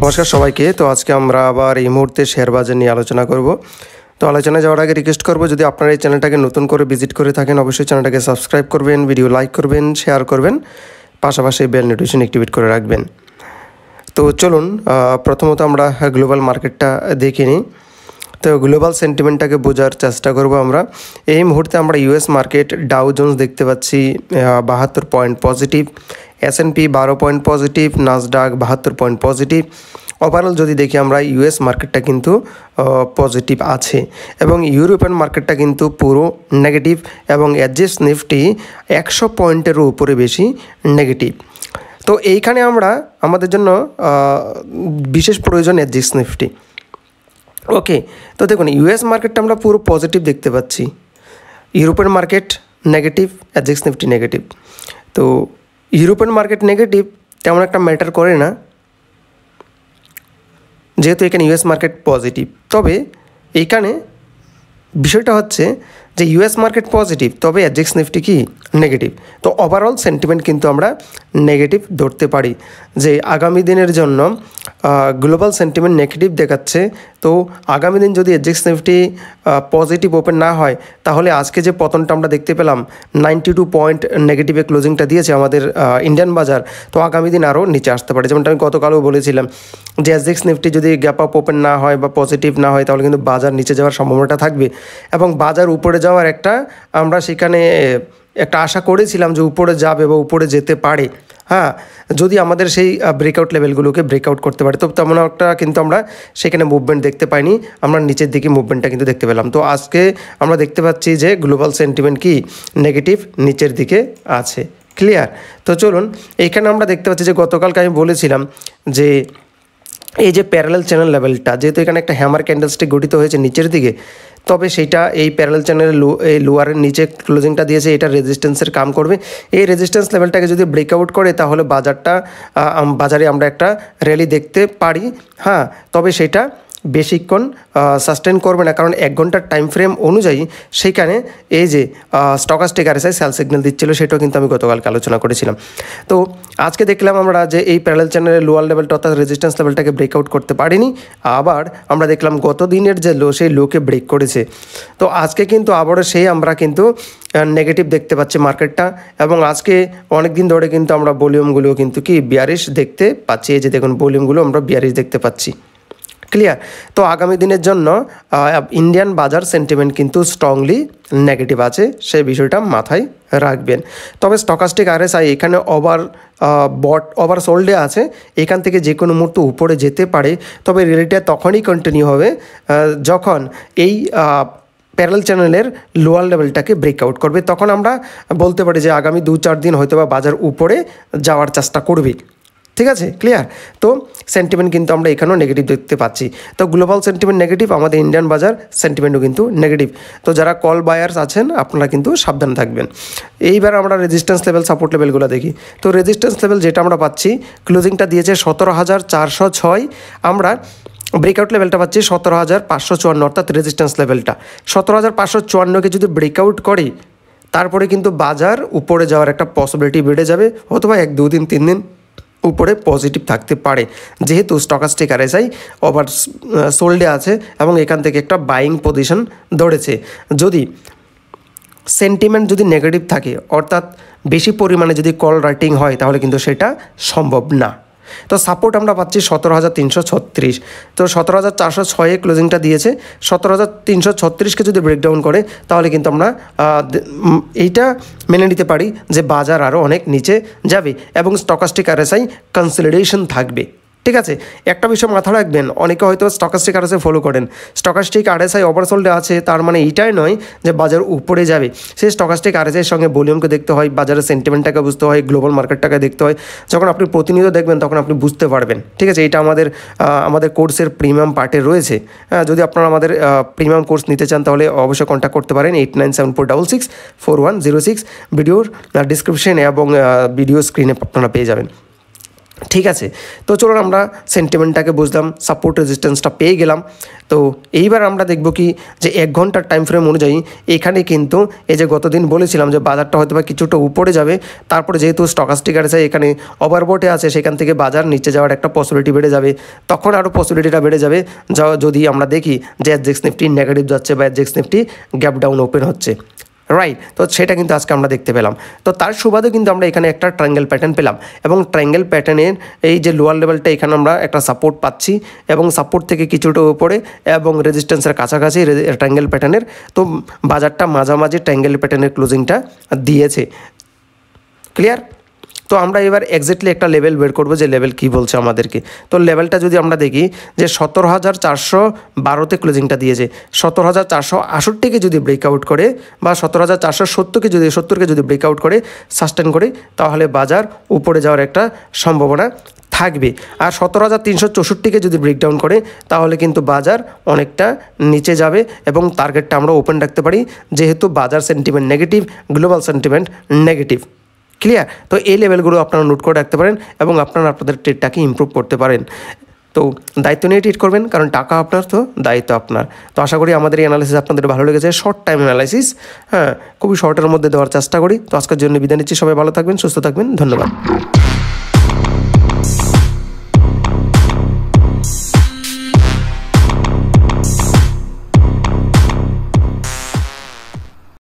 নমস্কার সবাইকে তো আজকে আমরা আবার এই মুহূর্তে শেয়ার বাজার নিয়ে আলোচনা করব তো আলোচনায় যাওয়ার আগে রিকোয়েস্ট করবো যদি আপনারা এই চ্যানেলটাকে নতুন করে ভিজিট করে থাকেন অবশ্যই চ্যানেলটাকে সাবস্ক্রাইব করবেন ভিডিও লাইক করবেন শেয়ার করবেন পাশাপাশি বেল নোটিফিকেশন অ্যাক্টিভেট করে রাখবেন তো চলুন প্রথমত আমরা গ্লোবাল মার্কেটটা দেখে নিই তো গ্লোবাল সেন্টিমেন্টটাকে বোঝার চেষ্টা করব আমরা এই মুহূর্তে আমরা ইউএস মার্কেট ডাউ জোন্স দেখতে পাচ্ছি বাহাত্তর point positive S and P বারো পয়েন্ট পজিটিভ নাসডাক বাহাত্তর পয়েন্ট পজিটিভ ওভারঅল যদি দেখি আমরা ইউএস মার্কেটটা কিন্তু পজিটিভ আছে এবং ইউরোপিয়ান মার্কেটটা কিন্তু পুরো নেগেটিভ এবং অ্যাডজেস্ট নিফটি একশো পয়েন্টেরও উপরে বেশি নেগেটিভ তো এইখানে আমরা আমাদের জন্য বিশেষ প্রয়োজন অ্যাডজিক্স নিফটি ওকে তো দেখুন ইউএস মার্কেটটা আমরা পুরো পজিটিভ দেখতে পাচ্ছি ইউরোপের market negative SGX Nifty negative তো ইউরোপের মার্কেট নেগেটিভ তেমন একটা ম্যাটার করে না যেহেতু এখানে ইউএস মার্কেট পজিটিভ তবে এইখানে বিষয়টা হচ্ছে যে ইউএস মার্কেট পজিটিভ তবে অ্যাজেক্স নিফটি কি নেগেটিভ তো ওভারঅল সেন্টিমেন্ট কিন্তু আমরা নেগেটিভ ধরতে পারি যে আগামী দিনের জন্য গ্লোবাল সেন্টিমেন্ট নেগেটিভ দেখাচ্ছে তো আগামী দিন যদি এজেক্স নিফটি পজিটিভ ওপেন না হয় তাহলে আজকে যে পতনটা আমরা দেখতে পেলাম নাইনটি টু পয়েন্ট নেগেটিভে ক্লোজিংটা দিয়েছে আমাদের ইন্ডিয়ান বাজার তো আগামী দিন আরও নিচে আসতে পারে যেমনটা আমি গতকালও বলেছিলাম যে এজেক্স নিফটি যদি গ্যাপ আপ ওপেন না হয় বা পজিটিভ না হয় তাহলে কিন্তু বাজার নিচে যাওয়ার সম্ভাবনাটা থাকবে এবং বাজার উপরে যাওয়া যাওয়ার একটা আমরা সেখানে একটা আশা করেছিলাম যে উপরে যাবে বা উপরে যেতে পারে হ্যাঁ যদি আমাদের সেই ব্রেকআউট লেভেলগুলোকে ব্রেকআউট করতে পারে তো তেমন একটা কিন্তু আমরা সেখানে মুভমেন্ট দেখতে পাইনি আমরা নিচের দিকে মুভমেন্টটা কিন্তু দেখতে পেলাম তো আজকে আমরা দেখতে পাচ্ছি যে গ্লোবাল সেন্টিমেন্ট কি নেগেটিভ নিচের দিকে আছে ক্লিয়ার তো চলুন এখানে আমরা দেখতে পাচ্ছি যে গতকালকে আমি বলেছিলাম যে এই যে প্যারালাল চ্যানেল লেভেলটা যেহেতু এখানে একটা হ্যামার ক্যান্ডেলস্টিক গঠিত হয়েছে নিচের দিকে তবে সেটা এই প্যারাল চ্যানেলের লো এই লোয়ারের নিচে ক্লোজিংটা দিয়েছে এটা রেজিস্ট্যান্সের কাম করবে এই রেজিস্ট্যান্স লেভেলটাকে যদি ব্রেকআউট করে তাহলে বাজারটা বাজারে আমরা একটা র্যালি দেখতে পারি হ্যাঁ তবে সেটা বেশিক্ষণ সাস্টেন করবে না কারণ এক ঘন্টার টাইম ফ্রেম অনুযায়ী সেখানে এই যে স্টকাস টেকার এসে সেল সিগন্যাল দিচ্ছিল সেটাও কিন্তু আমি গতকালকে আলোচনা করেছিলাম তো আজকে দেখলাম আমরা যে এই প্যারাল চ্যানেলের লোয়ার লেভেলটা অর্থাৎ রেজিস্ট্যান্স লেভেলটাকে ব্রেকআউট করতে পারিনি আবার আমরা দেখলাম গত দিনের যে লো সেই লোকে ব্রেক করেছে তো আজকে কিন্তু আবারও সেই আমরা কিন্তু নেগেটিভ দেখতে পাচ্ছি মার্কেটটা এবং আজকে অনেক দিন ধরে কিন্তু আমরা ভলিউমগুলো কিন্তু কি বিয়ারিশ দেখতে পাচ্ছি এই যে দেখুন ভলিউমগুলো আমরা বিয়ারিশ দেখতে পাচ্ছি ক্লিয়ার তো আগামী দিনের জন্য ইন্ডিয়ান বাজার সেন্টিমেন্ট কিন্তু স্ট্রংলি নেগেটিভ আছে সেই বিষয়টা মাথায় রাখবেন তবে স্টকাস্টিক আরএসআই এখানে ওভার বট ওভার সোল্ডে আছে এখান থেকে যে কোনো মুহূর্ত উপরে যেতে পারে তবে রিলেটে তখনই কন্টিনিউ হবে যখন এই প্যারাল চ্যানেলের লোয়ার লেভেলটাকে ব্রেকআউট করবে তখন আমরা বলতে পারি যে আগামী দু চার দিন হয়তো বা বাজার উপরে যাওয়ার চেষ্টা করবে ঠিক আছে ক্লিয়ার তো সেন্টিমেন্ট কিন্তু আমরা এখানেও নেগেটিভ দেখতে পাচ্ছি তো গ্লোবাল সেন্টিমেন্ট নেগেটিভ আমাদের ইন্ডিয়ান বাজার সেন্টিমেন্টও কিন্তু নেগেটিভ তো যারা কল বায়ার্স আছেন আপনারা কিন্তু সাবধান থাকবেন এইবার আমরা রেজিস্ট্যান্স লেভেল সাপোর্ট লেভেলগুলো দেখি তো রেজিস্ট্যান্স লেভেল যেটা আমরা পাচ্ছি ক্লোজিংটা দিয়েছে সতেরো হাজার চারশো ছয় আমরা ব্রেকআউট লেভেলটা পাচ্ছি সতেরো হাজার পাঁচশো চুয়ান্ন অর্থাৎ রেজিস্ট্যান্স লেভেলটা সতেরো হাজার পাঁচশো চুয়ান্নকে যদি ব্রেকআউট করে তারপরে কিন্তু বাজার উপরে যাওয়ার একটা পসিবিলিটি বেড়ে যাবে অথবা এক দুদিন তিন দিন উপরে পজিটিভ থাকতে পারে যেহেতু স্টকাস্টিক এসআই ওভার সোল্ডে আছে এবং এখান থেকে একটা বাইং পজিশন ধরেছে যদি সেন্টিমেন্ট যদি নেগেটিভ থাকে অর্থাৎ বেশি পরিমাণে যদি কল রাইটিং হয় তাহলে কিন্তু সেটা সম্ভব না তো সাপোর্ট আমরা পাচ্ছি সতেরো হাজার তিনশো ছত্রিশ তো সতেরো হাজার চারশো ছয়ে ক্লোজিংটা দিয়েছে সতেরো হাজার তিনশো ছত্রিশকে যদি ব্রেকডাউন করে তাহলে কিন্তু আমরা এইটা মেনে নিতে পারি যে বাজার আরও অনেক নিচে যাবে এবং স্টকাস্টিক এসআই কনসিলিডেশন থাকবে ঠিক আছে একটা বিষয় মাথা রাখবেন অনেকে হয়তো স্টকাস্টিক আরএসআই ফলো করেন স্টকাস্টিক আরএসআই অপারসোল্ডে আছে তার মানে এইটাই নয় যে বাজার উপরে যাবে সেই স্টকাস্টিক আরএসআইয়ের সঙ্গে ভলিউমকে দেখতে হয় বাজারের সেন্টিমেন্টটাকে বুঝতে হয় গ্লোবাল মার্কেটটাকে দেখতে হয় যখন আপনি প্রতিনিয়ত দেখবেন তখন আপনি বুঝতে পারবেন ঠিক আছে এটা আমাদের আমাদের কোর্সের প্রিমিয়াম পার্টে রয়েছে যদি আপনারা আমাদের প্রিমিয়াম কোর্স নিতে চান তাহলে অবশ্যই কন্ট্যাক্ট করতে পারেন eight nine seven four double six four one zero six ভিডিওর ডিসক্রিপশানে এবং ভিডিও স্ক্রিনে আপনারা পেয়ে যাবেন ঠিক আছে তো চলুন আমরা সেন্টিমেন্টটাকে বুঝলাম সাপোর্ট রেজিস্ট্যান্সটা পেয়ে গেলাম তো এইবার আমরা দেখব কি যে এক ঘন্টার টাইম ফ্রেম অনুযায়ী এখানে কিন্তু এই যে গতদিন বলেছিলাম যে বাজারটা হয়তো বা কিছুটা উপরে যাবে তারপরে যেহেতু স্টিকার আছে এখানে ওভারবোটে আছে সেখান থেকে বাজার নিচে যাওয়ার একটা পসিবিলিটি বেড়ে যাবে তখন আরও পসিবিলিটিটা বেড়ে যাবে যা যদি আমরা দেখি যে অ্যাডজেক্স নিফটি নেগেটিভ যাচ্ছে বা SGX Nifty gap down open হচ্ছে রাইট তো সেটা কিন্তু আজকে আমরা দেখতে পেলাম তো তার সুবাদে কিন্তু আমরা এখানে একটা ট্রাঙ্গেল প্যাটার্ন পেলাম এবং ট্রাঙ্গেল প্যাটার্নের এই যে লোয়ার লেভেলটা এখানে আমরা একটা সাপোর্ট পাচ্ছি এবং সাপোর্ট থেকে কিছুটা উপরে এবং রেজিস্ট্যান্সের কাছাকাছি ট্রাঙ্গেল প্যাটার্নের তো বাজারটা মাঝামাঝি ট্রাঙ্গেল প্যাটার্নের ক্লোজিংটা দিয়েছে ক্লিয়ার তো আমরা এবার এক্স্যাক্টলি একটা লেভেল বের করবো যে লেভেল কি বলছে আমাদেরকে তো লেভেলটা যদি আমরা দেখি যে সতেরো হাজার চারশো বারোতে ক্লোজিংটা দিয়েছে সতেরো হাজার চারশো আষট্টিকে যদি ব্রেকআউট করে বা সতেরো হাজার চারশো সত্তরকে যদি সত্তরকে যদি ব্রেকআউট করে সাস্টেন করে তাহলে বাজার উপরে যাওয়ার একটা সম্ভাবনা থাকবে আর সতেরো হাজার তিনশো চৌষট্টিকে যদি ব্রেকডাউন করে তাহলে কিন্তু বাজার অনেকটা নিচে যাবে এবং টার্গেটটা আমরা ওপেন রাখতে পারি যেহেতু বাজার sentiment negative global sentiment negative clear তো এই লেভেলগুলো আপনারা নোট করে রাখতে পারেন এবং আপনারা আপনাদের ট্রেডটাকে ইম্প্রুভ করতে পারেন তো দায়িত্ব নিয়ে ট্রিট করবেন কারণ টাকা আপনার তো দায়িত্ব আপনার তো আশা করি আমাদের এই অ্যানালাইসিস আপনাদের ভালো লেগেছে শর্ট টাইম অ্যানালাইসিস হ্যাঁ খুবই শর্টের মধ্যে দেওয়ার চেষ্টা করি তো আজকের জন্য বিদায় নিচ্ছি সবাই ভালো থাকবেন সুস্থ থাকবেন ধন্যবাদ